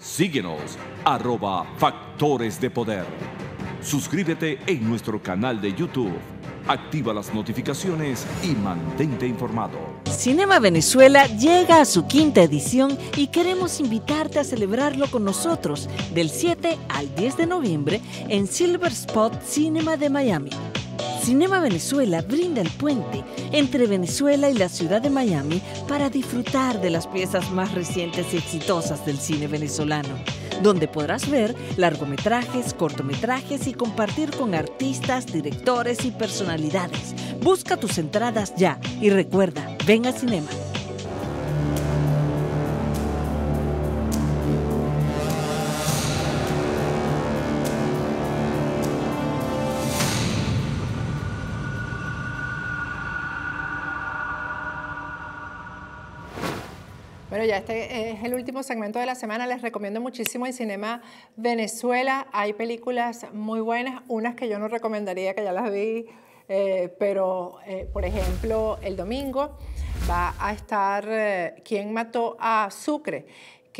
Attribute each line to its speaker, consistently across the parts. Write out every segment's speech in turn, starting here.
Speaker 1: Síguenos arroba Factores de Poder. Suscríbete en nuestro canal de YouTube. Activa las notificaciones y mantente informado. Cinema Venezuela llega a su quinta edición y queremos invitarte a celebrarlo con nosotros del 7 al 10 de noviembre en Silver Spot Cinema de Miami. Cinema Venezuela brinda el puente entre Venezuela y la ciudad de Miami para disfrutar de las piezas más recientes y exitosas del cine venezolano, donde podrás ver largometrajes, cortometrajes y compartir con artistas, directores y personalidades. Busca tus entradas ya y recuerda, ven a Cinema.
Speaker 2: Bueno, ya este es el último segmento de la semana. Les recomiendo muchísimo el Cinema Venezuela. Hay películas muy buenas, unas que yo no recomendaría, que ya las vi, eh, pero eh, por ejemplo, el domingo va a estar eh, ¿Quién mató a Sucre?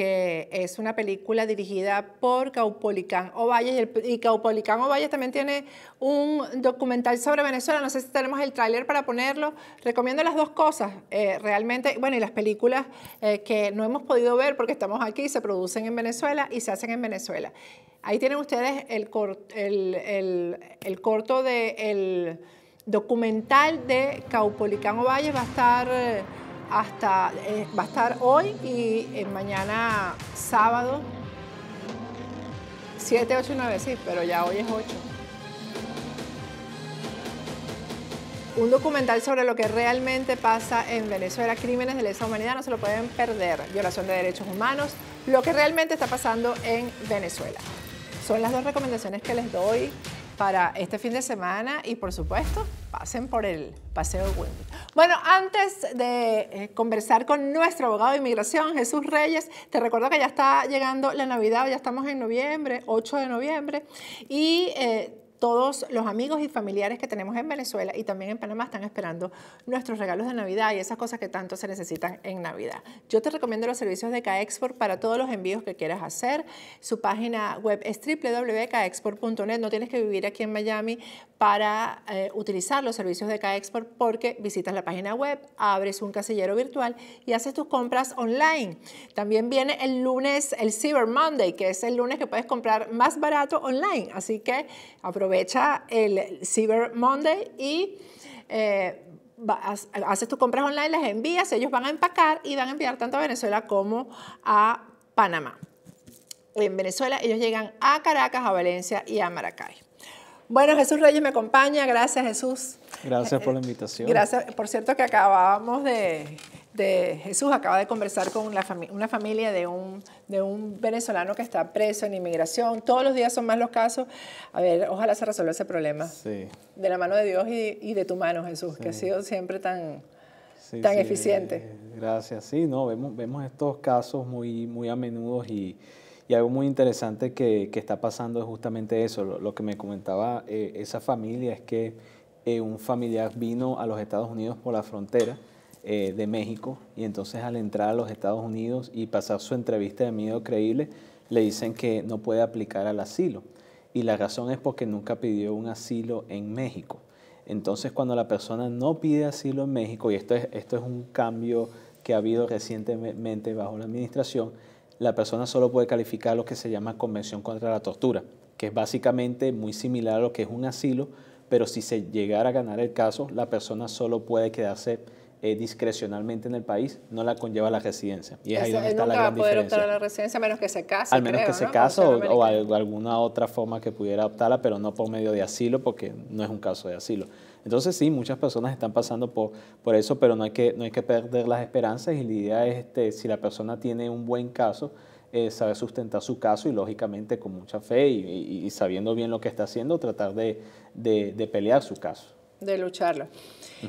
Speaker 2: que es una película dirigida por Caupolicán Ovalle. y, Caupolicán Ovalle también tiene un documental sobre Venezuela, no sé si tenemos el tráiler para ponerlo, recomiendo las dos cosas, eh, realmente, bueno, y las películas eh, que no hemos podido ver porque estamos aquí, se producen en Venezuela y se hacen en Venezuela. Ahí tienen ustedes el, el, corto del documental de Caupolicán Ovalle va a estar eh, hasta, eh, va a estar hoy y eh, mañana sábado. 7, 8 y 9, sí, pero ya hoy es 8. Un documental sobre lo que realmente pasa en Venezuela, crímenes de lesa humanidad, no se lo pueden perder, violación de derechos humanos, lo que realmente está pasando en Venezuela. Son las dos recomendaciones que les doy para este fin de semana y por supuesto pasen por el paseo de Bueno, antes de eh, conversar con nuestro abogado de inmigración, Jesús Reyes, te recuerdo que ya está llegando la Navidad, ya estamos en noviembre, 8 de noviembre, y... Eh, todos los amigos y familiares que tenemos en Venezuela y también en Panamá están esperando nuestros regalos de Navidad y esas cosas que tanto se necesitan en Navidad. Yo te recomiendo los servicios de K-Export para todos los envíos que quieras hacer. Su página web es www.kexport.net. No tienes que vivir aquí en Miami para eh, utilizar los servicios de K-Export porque visitas la página web, abres un casillero virtual y haces tus compras online. También viene el lunes, el Cyber Monday, que es el lunes que puedes comprar más barato online. Así que aprovecha el Cyber Monday y eh, haces tus compras online, las envías, ellos van a empacar y van a enviar tanto a Venezuela como a Panamá. En Venezuela ellos llegan a Caracas, a Valencia y a Maracay. Bueno, Jesús Reyes me acompaña. Gracias, Jesús.
Speaker 1: Gracias por la eh, invitación. Gracias.
Speaker 2: Por cierto, que acabamos de de Jesús acaba de conversar con una familia de un, de un venezolano que está preso en inmigración. Todos los días son más los casos. A ver, ojalá se resuelva ese problema. Sí. De la mano de Dios y, de tu mano, Jesús, que ha sido siempre tan,
Speaker 1: tan eh, eficiente. gracias. Sí, no, vemos, vemos estos casos muy, muy a menudo y, algo muy interesante que, está pasando es justamente eso. Lo, que me comentaba eh, esa familia es que eh, un familiar vino a los Estados Unidos por la frontera eh, de México y entonces al entrar a los Estados Unidos y pasar su entrevista de miedo creíble, le dicen que no puede aplicar al asilo. Y la razón es porque nunca pidió un asilo en México. Entonces cuando la persona no pide asilo en México, y esto es, esto es un cambio que ha habido recientemente bajo la administración, la persona solo puede calificar lo que se llama Convención contra la Tortura, que es básicamente muy similar a lo que es un asilo, pero si se llegara a ganar el caso, la persona solo puede quedarse eh, discrecionalmente en el país no la conlleva la residencia. Y es ahí donde está la gran diferencia. va a optar a
Speaker 2: la residencia a menos que se case. Al menos que se case o,
Speaker 1: alguna otra forma que pudiera optarla, pero no por medio de asilo, porque no es un caso de asilo. Entonces sí, muchas personas están pasando por, por eso, pero no hay, que, no hay que perder las esperanzas y la idea es, este, si la persona tiene un buen caso, eh, saber sustentar su caso y lógicamente con mucha fe y, sabiendo bien lo que está haciendo, tratar de pelear su caso
Speaker 2: de lucharlo.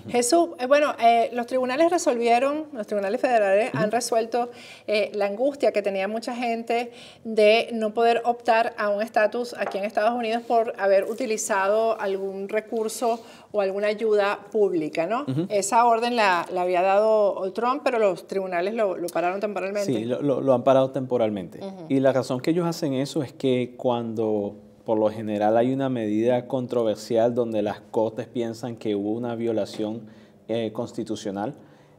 Speaker 2: Jesús, eh, bueno, eh, los tribunales resolvieron, los tribunales federales han resuelto eh, la angustia que tenía mucha gente de no poder optar a un estatus aquí en Estados Unidos por haber utilizado algún recurso o alguna ayuda pública, ¿no? Esa orden la, había dado Trump, pero los tribunales lo, pararon temporalmente. Sí,
Speaker 1: lo, han parado temporalmente. Y la razón que ellos hacen eso es que cuando por lo general hay una medida controversial donde las cortes piensan que hubo una violación eh, constitucional.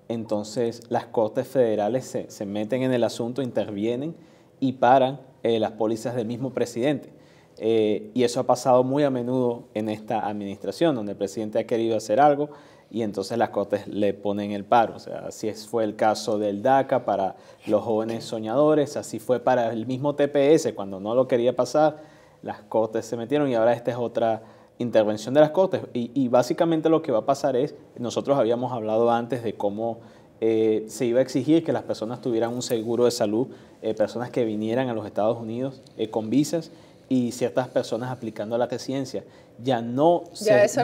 Speaker 1: Entonces las cortes federales se, meten en el asunto, intervienen y paran eh, las pólizas del mismo presidente. Eh, y eso ha pasado muy a menudo en esta administración, donde el presidente ha querido hacer algo y entonces las cortes le ponen el paro. O sea, así fue el caso del DACA para los jóvenes soñadores, así fue para el mismo TPS cuando no lo quería pasar las Cortes se metieron y ahora esta es otra intervención de las Cortes. Y, básicamente lo que va a pasar es, nosotros habíamos hablado antes de cómo eh, se iba a exigir que las personas tuvieran un seguro de salud, eh, personas que vinieran a los Estados Unidos eh, con visas y ciertas personas aplicando la residencia. Ya no ya eso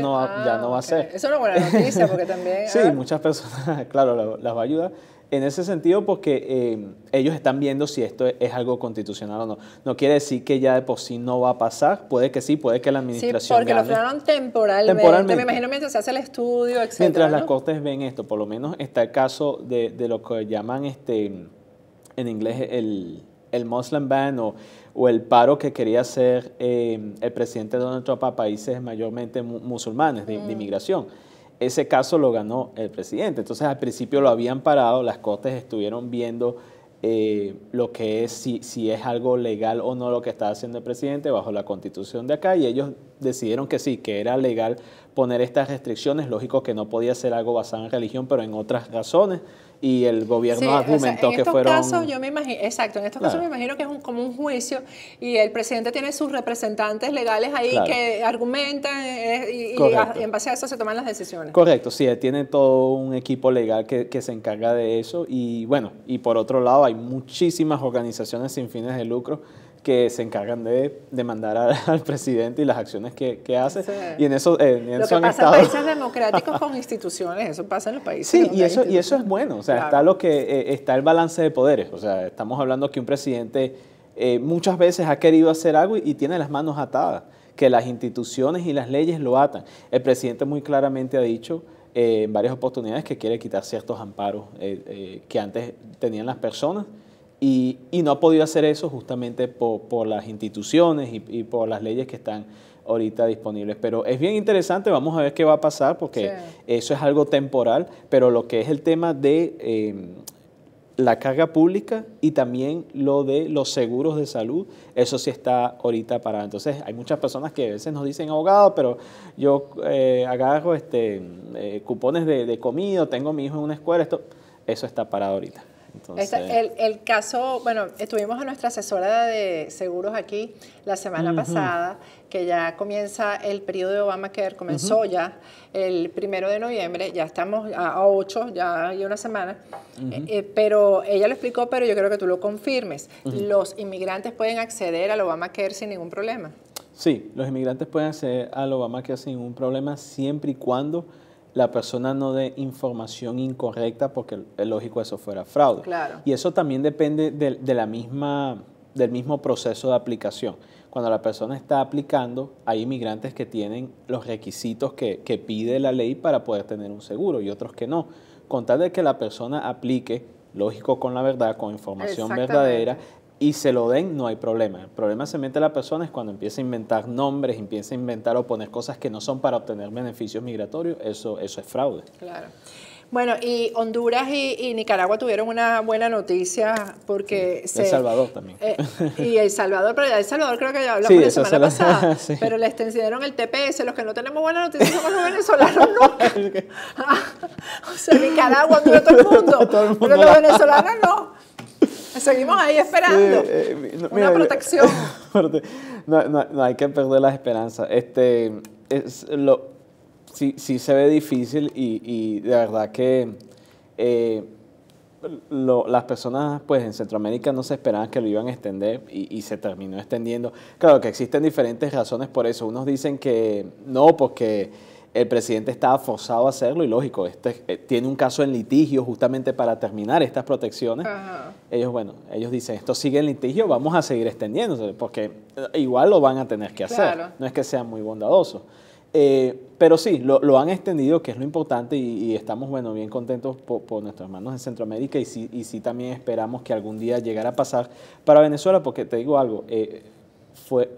Speaker 1: no va, a, ser
Speaker 2: eso no va, es buena noticia porque también... sí,
Speaker 1: muchas personas, claro, las va a ayudar en ese sentido porque eh, ellos están viendo si esto es algo constitucional o no. No quiere decir que ya de por sí no va a pasar, puede que sí, puede que la administración... Sí, porque lo frenaron
Speaker 2: temporalmente, me imagino mientras se hace el estudio, etc. Mientras las
Speaker 1: cortes ven esto, por lo menos está el caso de, de lo que llaman este en inglés el el Muslim Ban o, el paro que quería hacer eh, el presidente Donald Trump a países mayormente musulmanes de, mm. inmigración. Ese caso lo ganó el presidente. Entonces al principio lo habían parado, las cortes estuvieron viendo eh, lo que es, si, si es algo legal o no lo que está haciendo el presidente bajo la constitución de acá y ellos decidieron que sí, que era legal poner estas restricciones. Lógico que no podía ser algo basado en religión, pero en otras razones. Y el gobierno argumentó en que estos Casos,
Speaker 2: yo me imagino, exacto, en estos casos me imagino que es un, como un juicio y el presidente tiene sus representantes legales ahí que argumentan eh, y, en base a eso se toman las decisiones.
Speaker 1: Correcto, sí, tiene todo un equipo legal que se encarga de eso. Y bueno, y por otro lado, hay muchísimas organizaciones sin fines de lucro que se encargan de demandar al presidente y las acciones que, que hace. Y en eso, eh, en lo eso que pasa en países
Speaker 2: democráticos con instituciones, eso pasa en los países. Sí, y eso, y
Speaker 1: eso es bueno. O sea, está lo que eh, está el balance de poderes. O sea, estamos hablando que un presidente eh, muchas veces ha querido hacer algo y, y tiene las manos atadas, que las instituciones y las leyes lo atan. El presidente muy claramente ha dicho en varias oportunidades que quiere quitar ciertos amparos que antes tenían las personas y, no ha podido hacer eso justamente por, las instituciones y, por las leyes que están ahorita disponibles. Pero es bien interesante, vamos a ver qué va a pasar, porque eso es algo temporal, pero lo que es el tema de eh, la carga pública y también lo de los seguros de salud, eso sí está ahorita parado. Entonces hay muchas personas que a veces nos dicen, abogado, pero yo eh, agarro este, eh, cupones de, comida, tengo mi hijo en una escuela, esto, eso está parado ahorita. El,
Speaker 2: el, caso, bueno, estuvimos a nuestra asesora de seguros aquí la semana pasada, que ya comienza el periodo de Obamacare, comenzó ya el primero de noviembre, ya estamos a ocho, ya hay una semana, eh, eh, pero ella lo explicó, pero yo creo que tú lo confirmes. Los inmigrantes pueden acceder al Obamacare sin ningún problema.
Speaker 1: Sí, los inmigrantes pueden acceder al Obamacare sin ningún problema siempre y cuando la persona no dé información incorrecta porque es lógico eso fuera fraude. Y eso también depende de, de la misma, del mismo proceso de aplicación. Cuando la persona está aplicando, hay inmigrantes que tienen los requisitos que, que pide la ley para poder tener un seguro y otros que no. Con tal de que la persona aplique lógico con la verdad, con información verdadera, y se lo den, no hay problema. El problema se mete a la persona es cuando empieza a inventar nombres, empieza a inventar o poner cosas que no son para obtener beneficios migratorios. Eso, eso es fraude.
Speaker 2: Claro. Bueno, y Honduras y, Nicaragua tuvieron una buena noticia porque... el Salvador
Speaker 1: también. Eh, y
Speaker 2: El Salvador, pero El Salvador creo que ya hablamos sí, la semana pasada, pero les extendieron el TPS, los que no tenemos buena noticia somos los venezolanos o sea, Nicaragua, todo el mundo pero los venezolanos no. Seguimos ahí esperando. una protección.
Speaker 1: no, hay que perder la esperanza, Este, es lo, sí, se ve difícil y, de verdad que eh, las personas pues en Centroamérica no se esperaban que lo iban a extender y, y, se terminó extendiendo. Claro que existen diferentes razones por eso. Unos dicen que no, porque el presidente estaba forzado a hacerlo y lógico, este, eh, tiene un caso en litigio justamente para terminar estas protecciones. Ellos, bueno, ellos dicen, esto sigue en litigio, vamos a seguir extendiéndose, porque eh, igual lo van a tener que hacer, no es que sean muy bondadosos. Eh, pero sí, lo, han extendido, que es lo importante, y, estamos, bueno, bien contentos por, nuestras nuestros hermanos en Centroamérica y sí, y también esperamos que algún día llegara a pasar para Venezuela, porque te digo algo, fue,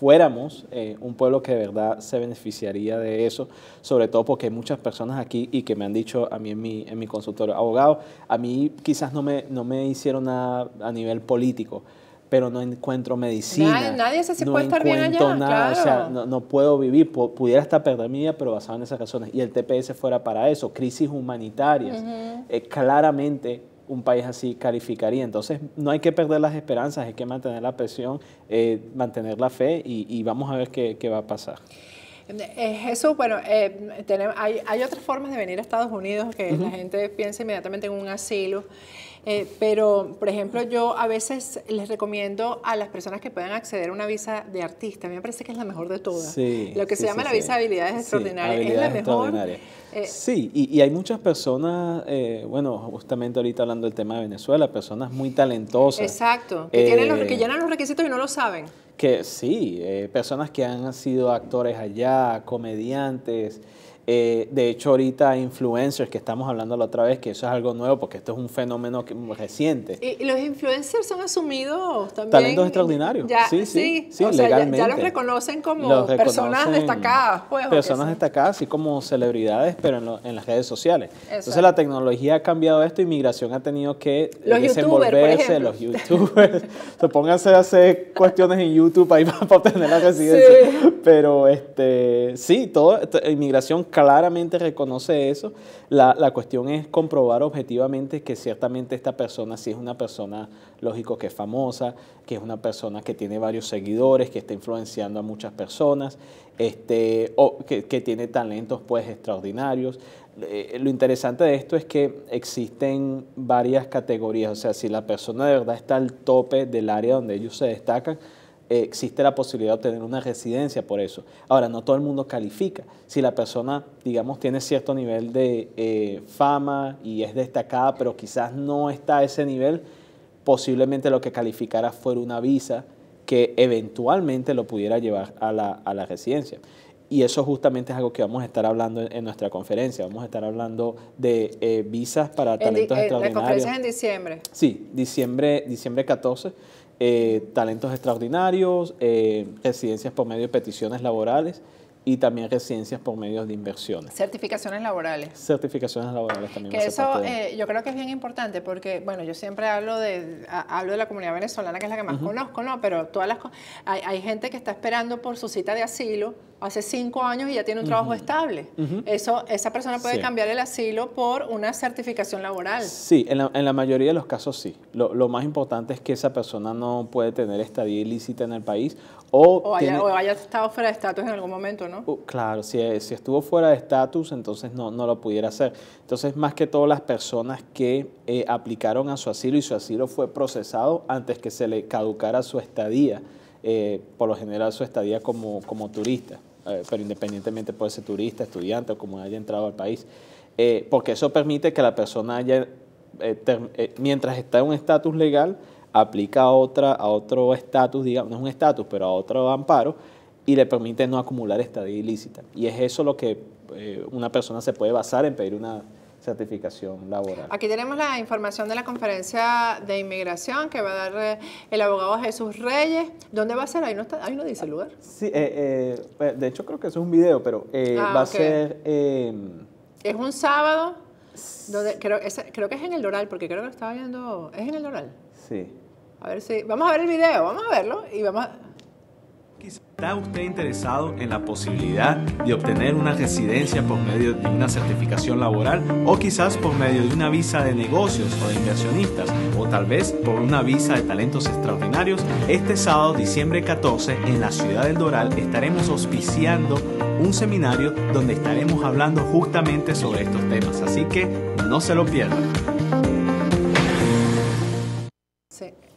Speaker 1: fuéramos eh, un pueblo que de verdad se beneficiaría de eso, sobre todo porque hay muchas personas aquí y que me han dicho a mí en mi, en mi consultorio, abogado, a mí quizás no me, no me hicieron nada a nivel político, pero no encuentro medicina. Nadie, se puede estar bien allá. Nada, o sea, no, puedo vivir, pudiera estar perder mi vida, pero basado en esas razones. Y el TPS fuera para eso, crisis humanitarias. Eh, claramente un país así calificaría. Entonces, no hay que perder las esperanzas, hay que mantener la presión, eh, mantener la fe y, vamos a ver qué, va a pasar.
Speaker 2: es eh, Jesús, bueno, eh, hay, otras formas de venir a Estados Unidos que la gente piensa inmediatamente en un asilo, pero por ejemplo yo a veces les recomiendo a las personas que puedan acceder a una visa de artista, a mí me parece que es la mejor de todas. Lo que se llama la visa de habilidades extraordinarias es la mejor. Eh,
Speaker 1: sí, y, hay muchas personas, eh, bueno, justamente ahorita hablando del tema de Venezuela, personas muy talentosas.
Speaker 2: Exacto, que, tienen los, que llenan los requisitos y no lo saben.
Speaker 1: Que sí, eh, personas que han sido actores allá, comediantes. Eh, de hecho, ahorita influencers, que estamos hablando la otra vez, que eso es algo nuevo, porque esto es un fenómeno mm, reciente.
Speaker 2: Y, los influencers son asumidos también. Talentos extraordinarios. sí, sí, Ya, los reconocen como personas destacadas. Pues, personas
Speaker 1: destacadas, así como celebridades, pero en, las redes sociales. Entonces la tecnología ha cambiado esto inmigración ha tenido que desenvolverse, eh, los youtubers. se pónganse a hacer cuestiones en YouTube ahí para obtener la residencia. Pero este, sí, todo, inmigración cambia claramente reconoce eso. La, cuestión es comprobar objetivamente que ciertamente esta persona sí es una persona, lógico, que es famosa, que es una persona que tiene varios seguidores, que está influenciando a muchas personas, este, o que, tiene talentos pues extraordinarios. Eh, lo interesante de esto es que existen varias categorías, o sea, si la persona de verdad está al tope del área donde ellos se destacan, existe la posibilidad de obtener una residencia por eso. Ahora, no todo el mundo califica. Si la persona, digamos, tiene cierto nivel de eh, fama y es destacada, pero quizás no está a ese nivel, posiblemente lo que calificara fuera una visa que eventualmente lo pudiera llevar a la, residencia. Y eso justamente es algo que vamos a estar hablando en nuestra conferencia. Vamos a estar hablando de eh, visas para talentos en, eh, La conferencia es en diciembre. Sí, diciembre 14 eh, talentos extraordinarios, eh, residencias por medio de peticiones laborales y también residencias por medio de inversiones.
Speaker 2: Certificaciones laborales.
Speaker 1: Certificaciones laborales también. Que eso eh,
Speaker 2: yo creo que es bien importante porque, bueno, yo siempre hablo de hablo de la comunidad venezolana, que es la que más conozco, ¿no? Pero todas las hay, hay gente que está esperando por su cita de asilo hace cinco años y ya tiene un trabajo estable. Eso, esa persona puede cambiar el asilo por una certificación laboral.
Speaker 1: Sí, en la, mayoría de los casos sí. Lo, más importante es que esa persona no puede tener estadía ilícita en el país o, haya,
Speaker 2: estado fuera de estatus en algún momento, ¿no? Uh,
Speaker 1: claro, eh, si, estuvo fuera de estatus, entonces no, lo pudiera hacer. Entonces, más que todas las personas que eh, aplicaron a su asilo y su asilo fue procesado antes que se le caducara su estadía. Eh, por lo general su estadía como turista. Eh, pero independientemente puede ser turista, estudiante o como haya entrado al país, eh, porque eso permite que la persona haya, eh, mientras está en un estatus legal, aplica a, otra, a otro estatus, digamos, no es un estatus, pero a otro amparo, y le permite no acumular estadía ilícita. Y es eso lo que una persona se puede basar en pedir una certificación laboral.
Speaker 2: Aquí tenemos la información de la conferencia de inmigración que va a dar eh, el abogado Jesús Reyes. ¿Dónde va a ser? Ahí no, está, ahí no dice el lugar. Sí, eh,
Speaker 1: eh, pues, de hecho creo que es un video, pero ah, va a ser... Em,
Speaker 2: es un sábado, creo, creo que es en el Doral, porque creo que lo estaba viendo... ¿Es en el Doral? Sí. A ver si... Vamos a ver el video, vamos a verlo y vamos a...
Speaker 1: ¿Está usted interesado en la posibilidad de obtener una residencia por medio de una certificación laboral o quizás por medio de una visa de negocios o de inversionistas o tal vez por una visa de talentos extraordinarios? Este sábado, diciembre 14, en la ciudad del Doral estaremos auspiciando un seminario donde estaremos hablando justamente sobre estos temas, así que no se lo pierdan.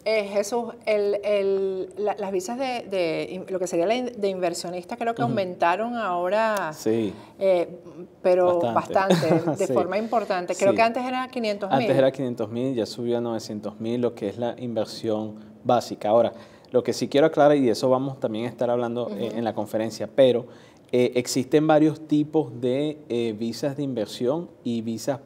Speaker 2: Jesús, el, el, las visas de, de, lo que sería de inversionista creo que aumentaron ahora, sí. Eh, pero bastante, de forma importante. Creo que antes era 500 mil. Antes era
Speaker 1: 500 mil, ya subió a 900 mil, lo que es la inversión básica. Ahora, lo que sí quiero aclarar, y de eso vamos también a estar hablando eh, en la conferencia, pero eh, existen varios tipos de eh, visas de inversión y visas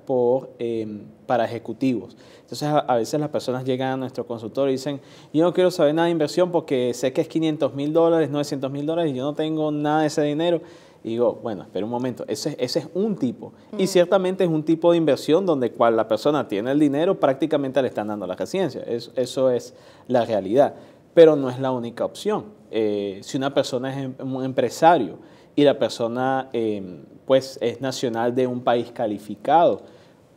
Speaker 1: em, para ejecutivos. Entonces a, veces las personas llegan a nuestro consultor y dicen, yo no quiero saber nada de inversión porque sé que es 500 mil dólares, 900 mil dólares y yo no tengo nada de ese dinero. Y digo, bueno, espera un momento, ese, es un tipo. Y mm. ciertamente es un tipo de inversión donde cual la persona tiene el dinero, prácticamente le están dando la residencia. eso es la realidad. Pero no es la única opción. Eh, si una persona es em, un empresario, y la persona eh, pues es nacional de un país calificado.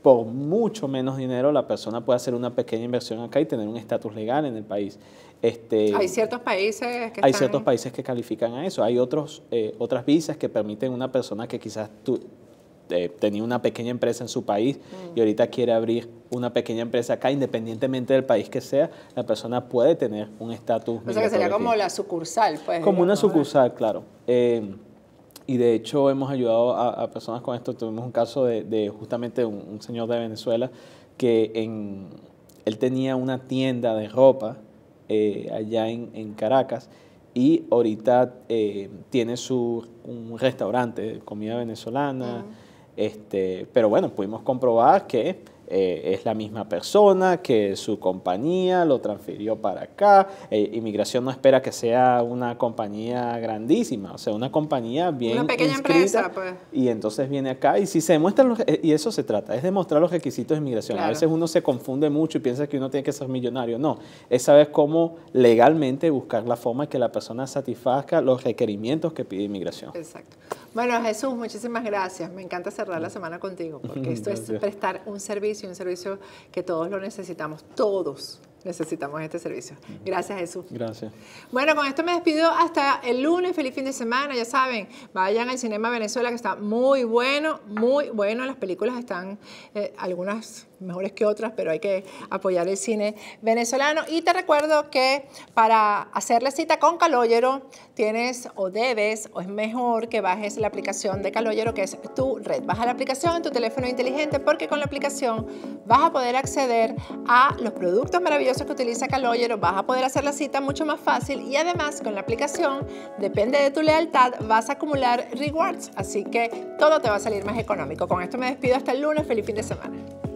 Speaker 1: Por mucho menos dinero la persona puede hacer una pequeña inversión acá y tener un estatus legal en el país. Este, hay
Speaker 2: ciertos países que hay ciertos
Speaker 1: países que califican a eso. Hay otros eh, otras visas que permiten una persona que quizás tú, eh, tenía una pequeña empresa en su país mm. y ahorita quiere abrir una pequeña empresa acá, independientemente del país que sea, la persona puede tener un estatus. O sea que sería como la
Speaker 2: sucursal, pues. Como una
Speaker 1: sucursal, claro y de hecho hemos ayudado a, personas con esto. Tuvimos un caso de, justamente un, señor de Venezuela que él tenía una tienda de ropa eh, allá en, Caracas y ahorita eh, tiene su, un restaurante de comida venezolana. Ah. este, pero bueno, pudimos comprobar que eh, es la misma persona, que su compañía lo transfirió para acá. Eh, inmigración no espera que sea una compañía grandísima, o sea, una compañía bien una pequeña empresa, pues. Y entonces viene acá y si se demuestran eh, y eso se trata, es demostrar los requisitos de inmigración. A veces uno se confunde mucho y piensa que uno tiene que ser millonario. No, es saber cómo legalmente buscar la forma que la persona satisfazca los requerimientos que pide inmigración.
Speaker 2: Exacto. Bueno, Jesús, muchísimas gracias. Me encanta cerrar la semana contigo porque esto es prestar un servicio y un servicio que todos lo necesitamos, todos necesitamos este servicio. Gracias, Jesús. Gracias. Bueno, con esto me despido hasta el lunes. Feliz fin de semana. Ya saben, vayan al Cinema Venezuela, que está muy bueno, muy bueno. Las películas están, eh, algunas mejores que otras, pero hay que apoyar el cine venezolano. Y te recuerdo que para hacer la cita con Caloyero, tienes o debes, o es mejor que bajes la aplicación de Caloyero, que es tu red. Baja la aplicación en tu teléfono inteligente, porque con la aplicación vas a poder acceder a los productos maravillosos que utiliza Caloyero, vas a poder hacer la cita mucho más fácil y además con la aplicación, depende de tu lealtad, vas a acumular rewards, así que todo te va a salir más económico. Con esto me despido hasta el lunes, feliz fin de semana.